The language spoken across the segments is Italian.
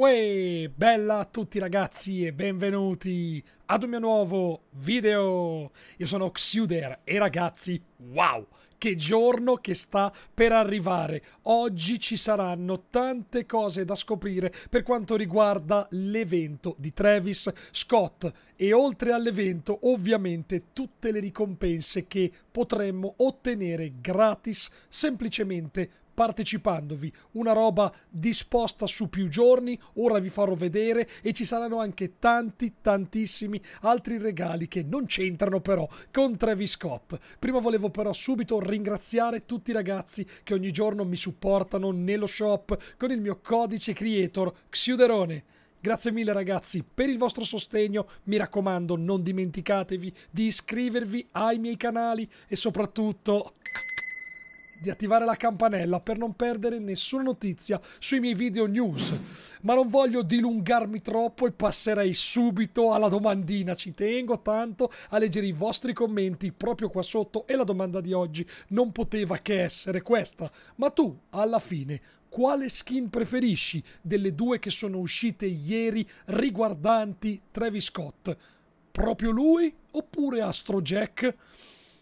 Uè, bella a tutti ragazzi e benvenuti ad un mio nuovo video! Io sono Xuder e ragazzi, wow! Che giorno che sta per arrivare! Oggi ci saranno tante cose da scoprire per quanto riguarda l'evento di Travis Scott e oltre all'evento ovviamente tutte le ricompense che potremmo ottenere gratis semplicemente partecipandovi, una roba disposta su più giorni, ora vi farò vedere e ci saranno anche tanti tantissimi altri regali che non c'entrano però con Travis Scott. Prima volevo però subito ringraziare tutti i ragazzi che ogni giorno mi supportano nello shop con il mio codice creator Xiuderone. Grazie mille ragazzi per il vostro sostegno, mi raccomando non dimenticatevi di iscrivervi ai miei canali e soprattutto di attivare la campanella per non perdere nessuna notizia sui miei video news. Ma non voglio dilungarmi troppo e passerei subito alla domandina. Ci tengo tanto a leggere i vostri commenti proprio qua sotto e la domanda di oggi non poteva che essere questa. Ma tu, alla fine, quale skin preferisci delle due che sono uscite ieri riguardanti Travis Scott? Proprio lui oppure Astro Jack?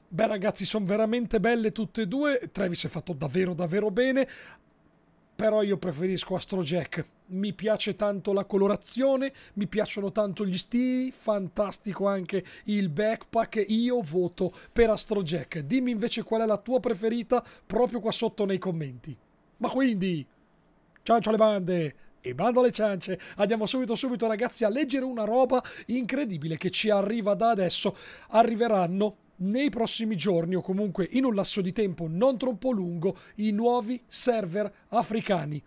Beh ragazzi, sono veramente belle tutte e due. Travis è fatto davvero davvero bene. Però io preferisco Astro Jack. Mi piace tanto la colorazione, mi piacciono tanto gli stili, fantastico anche il backpack. Io voto per Astro Jack. Dimmi invece qual è la tua preferita proprio qua sotto nei commenti. Ma quindi, ciancio alle bande! E bando alle ciance, andiamo subito subito ragazzi a leggere una roba incredibile che ci arriva da adesso. Arriveranno nei prossimi giorni o comunque in un lasso di tempo non troppo lungo i nuovi server africani.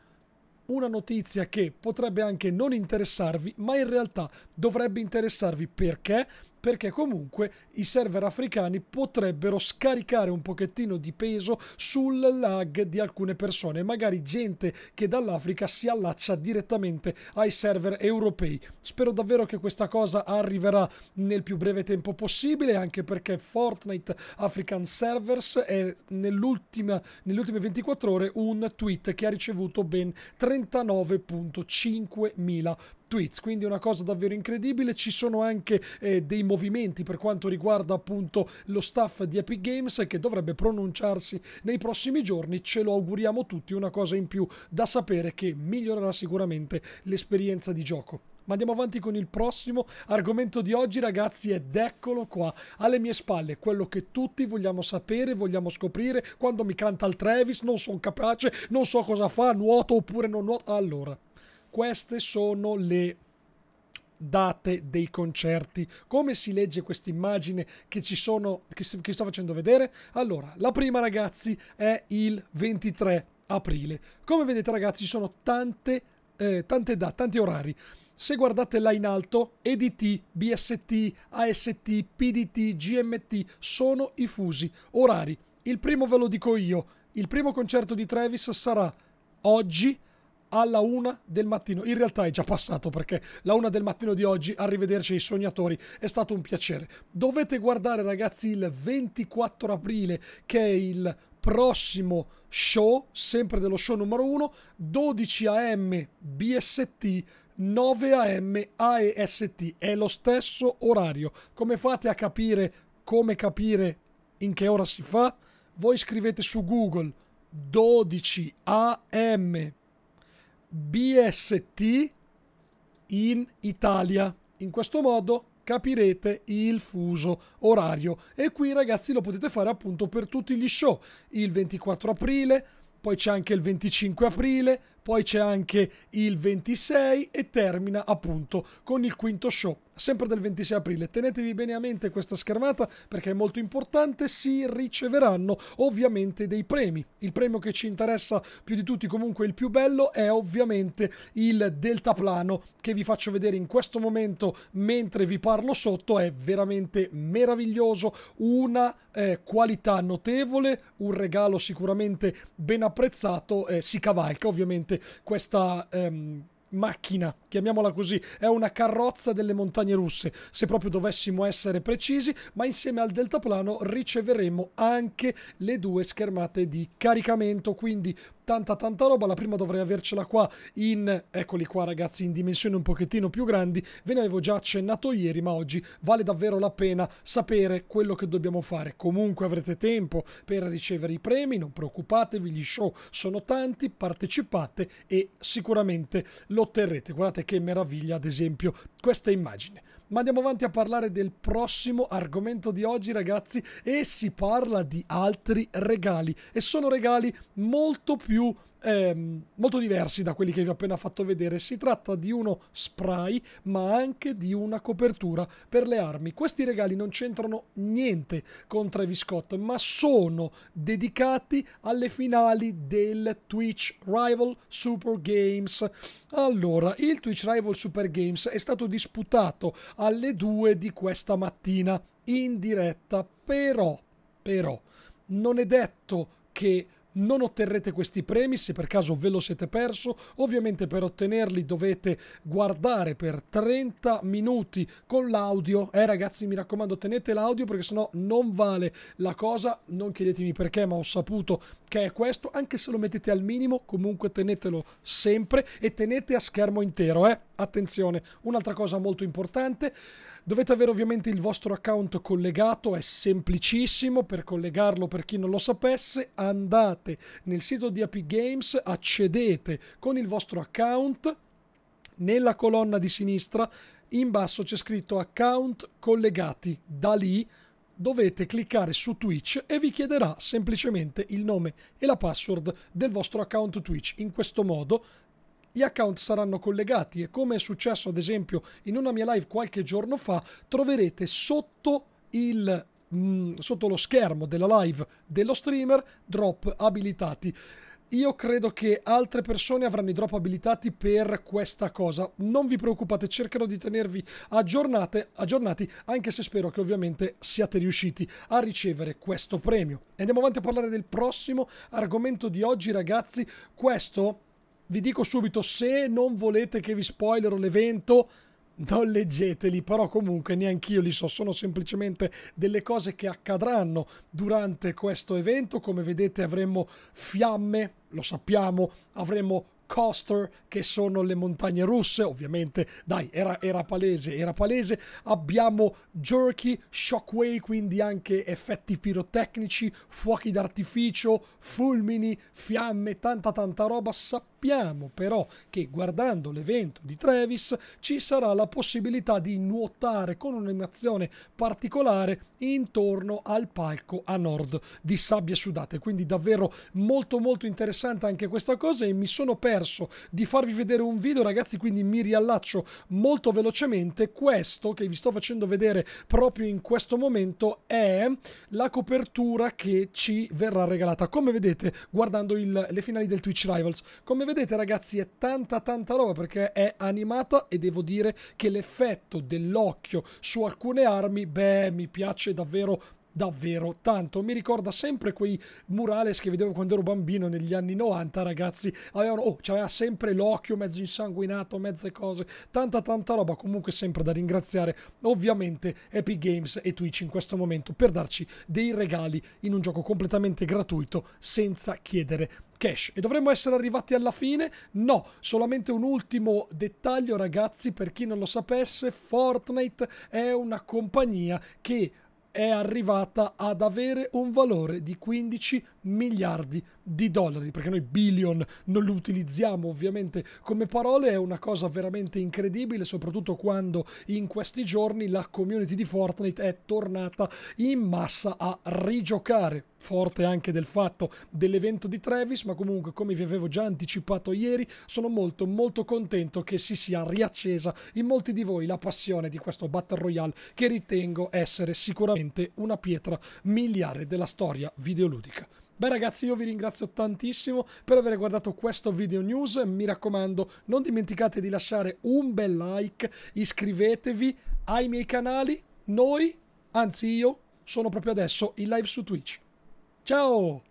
Una notizia che potrebbe anche non interessarvi, ma in realtà dovrebbe interessarvi perché perché comunque i server africani potrebbero scaricare un pochettino di peso sul lag di alcune persone, magari gente che dall'Africa si allaccia direttamente ai server europei. Spero davvero che questa cosa arriverà nel più breve tempo possibile, anche perché Fortnite African Servers è nelle ultime 24 ore un tweet che ha ricevuto ben 39.5 mila tweets, quindi una cosa davvero incredibile. Ci sono anche eh, dei movimenti per quanto riguarda appunto lo staff di Epic Games che dovrebbe pronunciarsi nei prossimi giorni. Ce lo auguriamo tutti, una cosa in più da sapere che migliorerà sicuramente l'esperienza di gioco. Ma andiamo avanti con il prossimo argomento di oggi, ragazzi, ed eccolo qua, alle mie spalle, quello che tutti vogliamo sapere, vogliamo scoprire, quando mi canta il Travis, non sono capace, non so cosa fa, nuoto oppure non nuoto, allora queste sono le date dei concerti. Come si legge questa immagine che ci sono che, che sto facendo vedere? Allora, la prima ragazzi è il 23 aprile. Come vedete ragazzi, ci sono tante eh, tante date, tanti orari. Se guardate là in alto, EDT, BST, AST, PDT, GMT sono i fusi orari. Il primo ve lo dico io, il primo concerto di Travis sarà oggi alla una del mattino. In realtà è già passato perché la una del mattino di oggi, arrivederci ai sognatori, è stato un piacere. Dovete guardare ragazzi il 24 aprile che è il prossimo show, sempre dello show numero 1, 12 AM BST, 9 AM AEST, è lo stesso orario. Come fate a capire come capire in che ora si fa? Voi scrivete su Google 12 AM BST in Italia. In questo modo capirete il fuso orario e qui ragazzi lo potete fare appunto per tutti gli show il 24 aprile poi c'è anche il 25 aprile poi c'è anche il 26 e termina appunto con il quinto show sempre del 26 aprile. Tenetevi bene a mente questa schermata perché è molto importante, si riceveranno ovviamente dei premi. Il premio che ci interessa più di tutti, comunque il più bello, è ovviamente il deltaplano che vi faccio vedere in questo momento mentre vi parlo sotto, è veramente meraviglioso, una eh, qualità notevole, un regalo sicuramente ben apprezzato, eh, si cavalca ovviamente questa... Um, macchina, chiamiamola così, è una carrozza delle montagne russe, se proprio dovessimo essere precisi, ma insieme al deltaplano riceveremo anche le due schermate di caricamento, quindi tanta tanta roba, la prima dovrei avercela qua in, eccoli qua ragazzi, in dimensioni un pochettino più grandi, ve ne avevo già accennato ieri, ma oggi vale davvero la pena sapere quello che dobbiamo fare. Comunque avrete tempo per ricevere i premi, non preoccupatevi, gli show sono tanti, partecipate e sicuramente lo otterrete. Guardate che meraviglia, ad esempio, questa immagine. Ma andiamo avanti a parlare del prossimo argomento di oggi, ragazzi, e si parla di altri regali. E sono regali molto più ehm, molto diversi da quelli che vi ho appena fatto vedere. Si tratta di uno spray, ma anche di una copertura per le armi. Questi regali non c'entrano niente con Travis Scott, ma sono dedicati alle finali del Twitch Rival Super Games. Allora, il Twitch Rival Super Games è stato disputato alle 2 di questa mattina in diretta, però, però non è detto che non otterrete questi premi se per caso ve lo siete perso. Ovviamente per ottenerli dovete guardare per 30 minuti con l'audio. Eh ragazzi mi raccomando tenete l'audio perché sennò non vale la cosa. Non chiedetemi perché ma ho saputo che è questo. Anche se lo mettete al minimo comunque tenetelo sempre e tenete a schermo intero. Eh. Attenzione, un'altra cosa molto importante. Dovete avere ovviamente il vostro account collegato, è semplicissimo per collegarlo per chi non lo sapesse, andate nel sito di Epic Games, accedete con il vostro account nella colonna di sinistra in basso c'è scritto account collegati. Da lì dovete cliccare su Twitch e vi chiederà semplicemente il nome e la password del vostro account Twitch. In questo modo gli account saranno collegati e come è successo ad esempio in una mia live qualche giorno fa, troverete sotto il mm, sotto lo schermo della live dello streamer drop abilitati. Io credo che altre persone avranno i drop abilitati per questa cosa. Non vi preoccupate, cercherò di tenervi aggiornati, anche se spero che ovviamente siate riusciti a ricevere questo premio. Andiamo avanti a parlare del prossimo argomento di oggi, ragazzi. Questo vi dico subito, se non volete che vi spoilero l'evento, non leggeteli, però comunque neanch'io li so, sono semplicemente delle cose che accadranno durante questo evento. Come vedete avremo fiamme, lo sappiamo, avremo Coaster, che sono le montagne russe, ovviamente, dai, era, era, palese, era palese. Abbiamo jerky, shockwave, quindi anche effetti pirotecnici, fuochi d'artificio, fulmini, fiamme, tanta tanta roba. Sappiamo sappiamo però che guardando l'evento di Travis ci sarà la possibilità di nuotare con un'animazione particolare intorno al palco a nord di Sabbie Sudate. Quindi davvero molto molto interessante anche questa cosa e mi sono perso di farvi vedere un video ragazzi quindi mi riallaccio molto velocemente. Questo che vi sto facendo vedere proprio in questo momento è la copertura che ci verrà regalata. Come vedete guardando il, le finali del Twitch Rivals. Come vedete ragazzi è tanta tanta roba perché è animata e devo dire che l'effetto dell'occhio su alcune armi, beh, mi piace davvero davvero tanto. Mi ricorda sempre quei murales che vedevo quando ero bambino negli anni 90, ragazzi. Avevano, oh, c'aveva sempre l'occhio mezzo insanguinato, mezze cose, tanta tanta roba. Comunque sempre da ringraziare ovviamente Epic Games e Twitch in questo momento per darci dei regali in un gioco completamente gratuito senza chiedere cash. E dovremmo essere arrivati alla fine? No, solamente un ultimo dettaglio ragazzi, per chi non lo sapesse, Fortnite è una compagnia che è arrivata ad avere un valore di 15 miliardi di dollari, perché noi billion non lo utilizziamo ovviamente come parole, è una cosa veramente incredibile, soprattutto quando in questi giorni la community di Fortnite è tornata in massa a rigiocare forte anche del fatto dell'evento di Travis, ma comunque come vi avevo già anticipato ieri, sono molto molto contento che si sia riaccesa in molti di voi la passione di questo Battle Royale che ritengo essere sicuramente una pietra miliare della storia videoludica. Beh ragazzi io vi ringrazio tantissimo per aver guardato questo video news, mi raccomando non dimenticate di lasciare un bel like, iscrivetevi ai miei canali, noi, anzi io, sono proprio adesso in live su Twitch. Tchau!